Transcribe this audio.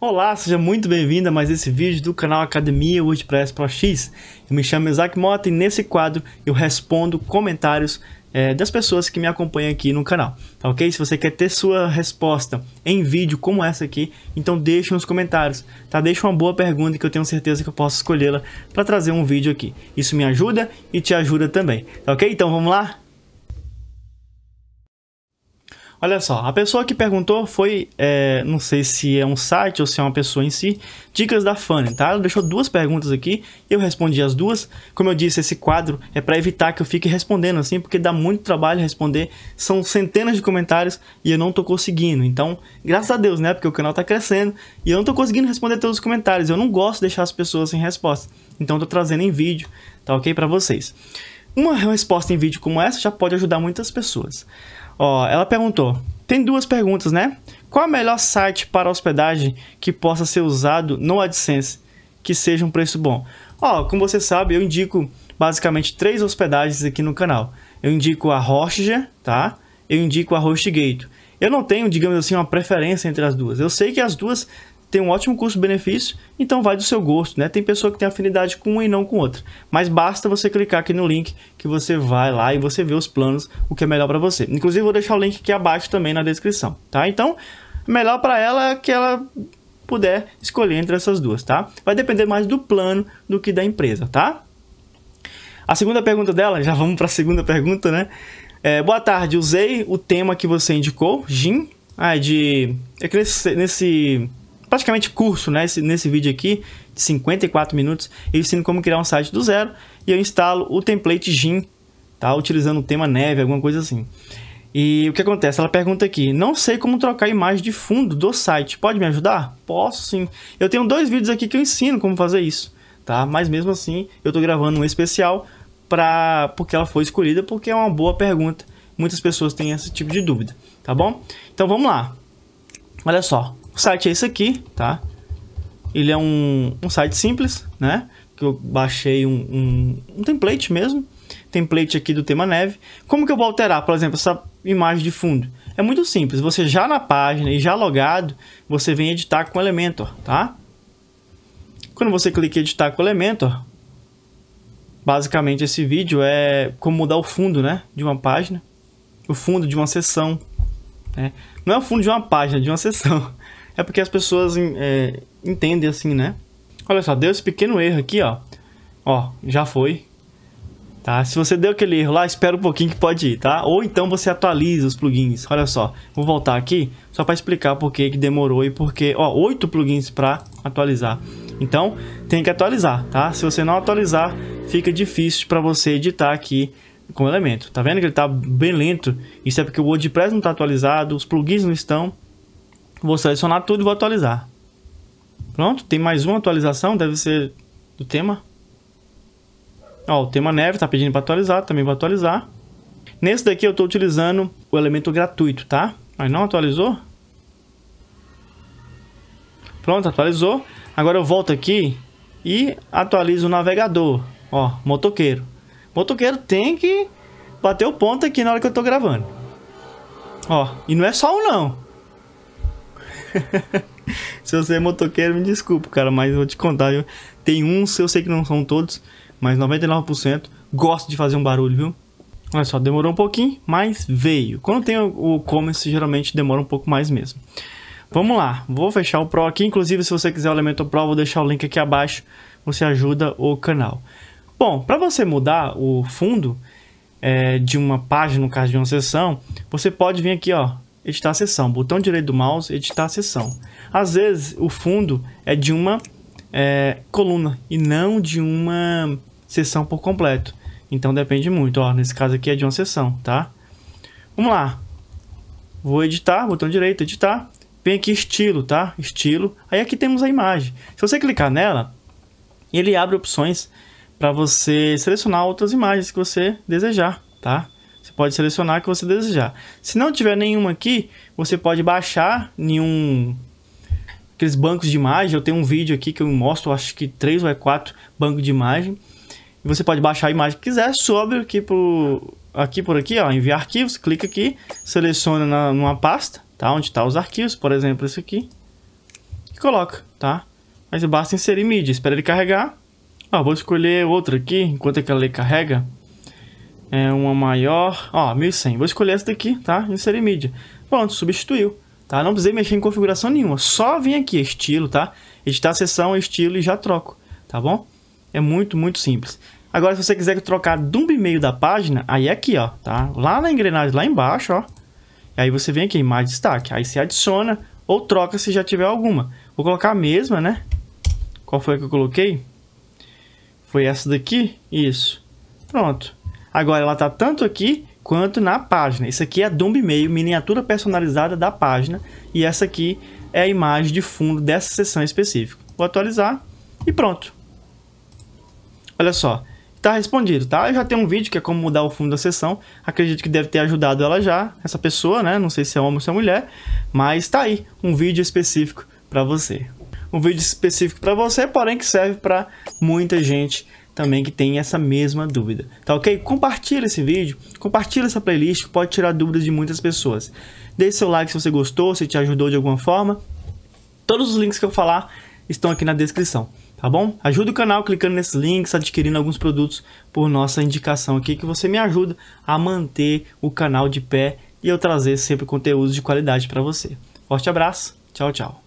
Olá, seja muito bem-vinda a mais esse vídeo do canal Academia WordPress Pro X. Eu me chamo Isaac Mota e nesse quadro eu respondo comentários é, das pessoas que me acompanham aqui no canal, tá ok? Se você quer ter sua resposta em vídeo como essa aqui, então deixe nos comentários, tá? Deixa uma boa pergunta que eu tenho certeza que eu posso escolhê-la para trazer um vídeo aqui. Isso me ajuda e te ajuda também, tá ok? Então vamos lá? Olha só, a pessoa que perguntou foi, é, não sei se é um site ou se é uma pessoa em si, dicas da Fanny, tá? Ela deixou duas perguntas aqui, eu respondi as duas. Como eu disse, esse quadro é para evitar que eu fique respondendo assim, porque dá muito trabalho responder. São centenas de comentários e eu não tô conseguindo. Então, graças a Deus, né? Porque o canal tá crescendo e eu não tô conseguindo responder todos os comentários. Eu não gosto de deixar as pessoas sem resposta. Então, eu tô trazendo em vídeo, tá ok? Para vocês. Uma resposta em vídeo como essa já pode ajudar muitas pessoas. Ó, ela perguntou: tem duas perguntas, né? Qual é o melhor site para hospedagem que possa ser usado no AdSense que seja um preço bom? Ó, como você sabe, eu indico basicamente três hospedagens aqui no canal. Eu indico a Hostger, tá? Eu indico a HostGator. Eu não tenho, digamos assim, uma preferência entre as duas. Eu sei que as duas tem um ótimo custo-benefício, então vai do seu gosto, né? Tem pessoa que tem afinidade com um e não com outro. Mas basta você clicar aqui no link que você vai lá e você vê os planos, o que é melhor para você. Inclusive, vou deixar o link aqui abaixo também na descrição, tá? Então, melhor para ela é que ela puder escolher entre essas duas, tá? Vai depender mais do plano do que da empresa, tá? A segunda pergunta dela, já vamos para a segunda pergunta, né? É, boa tarde, usei o tema que você indicou, GIM, ah, é de. É que nesse, nesse praticamente curso, né? Esse, nesse vídeo aqui, de 54 minutos, eu ensino como criar um site do zero e eu instalo o template GIM, tá? Utilizando o tema neve, alguma coisa assim. E o que acontece? Ela pergunta aqui: não sei como trocar a imagem de fundo do site. Pode me ajudar? Posso sim. Eu tenho dois vídeos aqui que eu ensino como fazer isso, tá? Mas mesmo assim, eu tô gravando um especial para porque ela foi escolhida porque é uma boa pergunta. Muitas pessoas têm esse tipo de dúvida, tá bom? Então vamos lá. Olha só. O site é esse aqui, tá? Ele é um, um site simples, né? Que eu baixei um, um, um template mesmo. Template aqui do tema neve. Como que eu vou alterar, por exemplo, essa imagem de fundo? É muito simples. Você já na página e já logado, você vem editar com o Elementor, tá? Quando você clica em editar com o Elementor, basicamente esse vídeo é como mudar o fundo, né, de uma página, o fundo de uma sessão, né? Não é o fundo de uma página, é de uma sessão é porque as pessoas é, entendem assim, né? Olha só, deu esse pequeno erro aqui, ó. Ó, já foi. Tá? Se você deu aquele erro lá, espera um pouquinho que pode ir, tá? Ou então você atualiza os plugins. Olha só, vou voltar aqui só para explicar por que demorou e por que... Ó, oito plugins para atualizar. Então, tem que atualizar, tá? Se você não atualizar, fica difícil para você editar aqui com o elemento. Tá vendo que ele tá bem lento? Isso é porque o WordPress não está atualizado, os plugins não estão. Vou selecionar tudo e vou atualizar. Pronto, tem mais uma atualização, deve ser do tema. Ó, o tema neve tá pedindo para atualizar, também vou atualizar. Nesse daqui eu estou utilizando o elemento gratuito, tá? Mas não atualizou? Pronto, atualizou. Agora eu volto aqui e atualizo o navegador. Ó, motoqueiro. Motoqueiro tem que bater o ponto aqui na hora que eu estou gravando. Ó, e não é só um não. se você é motoqueiro, me desculpa, cara, mas vou te contar. Eu... Tem uns, eu sei que não são todos, mas 99% gosta de fazer um barulho, viu? Olha só, demorou um pouquinho, mas veio. Quando tem o e-commerce, geralmente demora um pouco mais mesmo. Vamos lá, vou fechar o Pro aqui. Inclusive, se você quiser o Elemento Pro, vou deixar o link aqui abaixo. Você ajuda o canal. Bom, para você mudar o fundo é, de uma página, no caso de uma sessão, você pode vir aqui, ó, editar a sessão. Botão direito do mouse, editar a sessão. Às vezes, o fundo é de uma é, coluna e não de uma sessão por completo. Então, depende muito. Ó, nesse caso aqui é de uma sessão, tá? Vamos lá. Vou editar, botão direito, editar. Vem aqui estilo, tá? Estilo. Aí aqui temos a imagem. Se você clicar nela, ele abre opções para você selecionar outras imagens que você desejar, tá? Você pode selecionar a que você desejar. Se não tiver nenhuma aqui, você pode baixar nenhum aqueles bancos de imagem. Eu tenho um vídeo aqui que eu mostro, acho que três ou é quatro bancos de imagem. E Você pode baixar a imagem que quiser, sobre aqui por aqui por aqui, ó, enviar arquivos, clica aqui, seleciona na, numa pasta, tá? Onde está os arquivos, por exemplo, esse aqui. E coloca, tá? Mas basta inserir mídia, espera ele carregar. Ó, vou escolher outro aqui, enquanto aquela é ali carrega é uma maior, ó, 1100. Vou escolher essa daqui, tá? Inserir mídia. Pronto, substituiu, tá? Não precisei mexer em configuração nenhuma, só vim aqui, estilo, tá? Editar a seção, estilo e já troco, tá bom? É muito, muito simples. Agora, se você quiser trocar do meio da página, aí é aqui, ó, tá? Lá na engrenagem, lá embaixo, ó. E aí você vem aqui imagem mais destaque. Aí você adiciona ou troca se já tiver alguma. Vou colocar a mesma, né? Qual foi que eu coloquei? Foi essa daqui? Isso. Pronto. Agora ela está tanto aqui quanto na página. Isso aqui é a Dumb Meio, miniatura personalizada da página, e essa aqui é a imagem de fundo dessa sessão específica. Vou atualizar e pronto. Olha só, tá respondido, tá? Eu já tenho um vídeo que é como mudar o fundo da sessão. Acredito que deve ter ajudado ela já, essa pessoa, né? Não sei se é homem ou se é mulher, mas está aí um vídeo específico para você. Um vídeo específico para você, porém que serve para muita gente também que tem essa mesma dúvida, tá ok? Compartilha esse vídeo, compartilha essa playlist que pode tirar dúvidas de muitas pessoas. Deixe seu like se você gostou, se te ajudou de alguma forma. Todos os links que eu falar estão aqui na descrição, tá bom? Ajuda o canal clicando nesses links, adquirindo alguns produtos por nossa indicação aqui, que você me ajuda a manter o canal de pé e eu trazer sempre conteúdo de qualidade para você. Forte abraço, tchau, tchau.